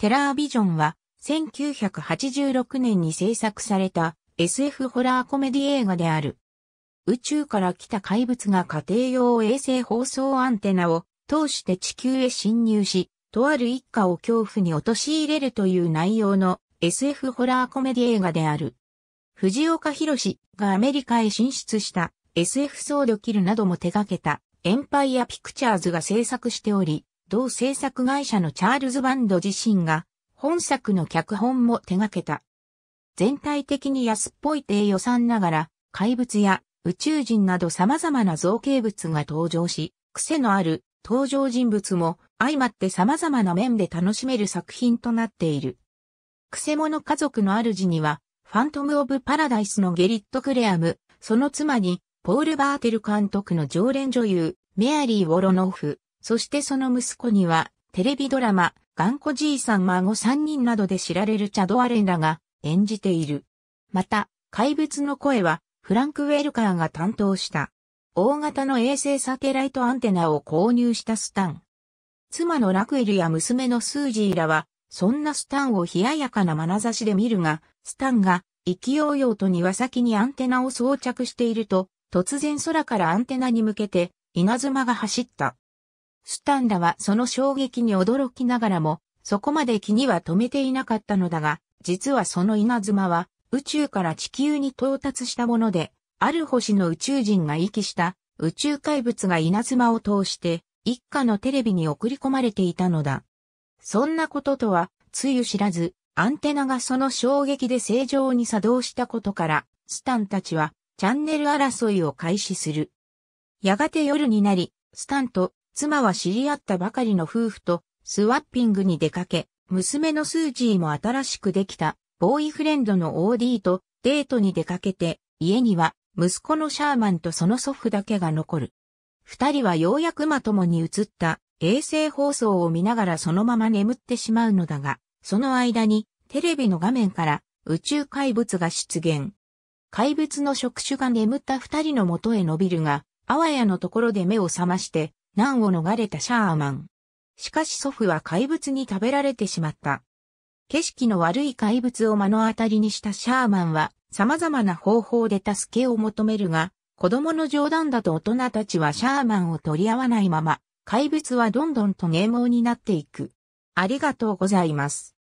テラービジョンは1986年に制作された SF ホラーコメディ映画である。宇宙から来た怪物が家庭用衛星放送アンテナを通して地球へ侵入し、とある一家を恐怖に陥れるという内容の SF ホラーコメディ映画である。藤岡士がアメリカへ進出した SF ソードキルなども手掛けたエンパイアピクチャーズが制作しており、同制作会社のチャールズ・バンド自身が、本作の脚本も手掛けた。全体的に安っぽい低予算ながら、怪物や宇宙人など様々な造形物が登場し、癖のある登場人物も相まって様々な面で楽しめる作品となっている。癖者家族の主には、ファントム・オブ・パラダイスのゲリット・クレアム、その妻に、ポール・バーテル監督の常連女優、メアリー・ウォロノフ、そしてその息子には、テレビドラマ、頑固じいさん孫三人などで知られるチャド・アレンらが演じている。また、怪物の声は、フランク・ウェルカーが担当した。大型の衛星サテライトアンテナを購入したスタン。妻のラクエルや娘のスージーらは、そんなスタンを冷ややかな眼差しで見るが、スタンが、勢いようと庭先にアンテナを装着していると、突然空からアンテナに向けて、稲妻が走った。スタンダはその衝撃に驚きながらも、そこまで気には留めていなかったのだが、実はその稲妻は、宇宙から地球に到達したもので、ある星の宇宙人が遺棄した宇宙怪物が稲妻を通して、一家のテレビに送り込まれていたのだ。そんなこととは、つゆ知らず、アンテナがその衝撃で正常に作動したことから、スタンたちは、チャンネル争いを開始する。やがて夜になり、スタンと妻は知り合ったばかりの夫婦とスワッピングに出かけ、娘のスージーも新しくできたボーイフレンドの OD とデートに出かけて、家には息子のシャーマンとその祖父だけが残る。二人はようやくまともに映った衛星放送を見ながらそのまま眠ってしまうのだが、その間にテレビの画面から宇宙怪物が出現。怪物の触手が眠った二人の元へ伸びるが、あわやのところで目を覚まして、難を逃れたシャーマン。しかし祖父は怪物に食べられてしまった。景色の悪い怪物を目の当たりにしたシャーマンは様々な方法で助けを求めるが、子供の冗談だと大人たちはシャーマンを取り合わないまま、怪物はどんどんと芸能になっていく。ありがとうございます。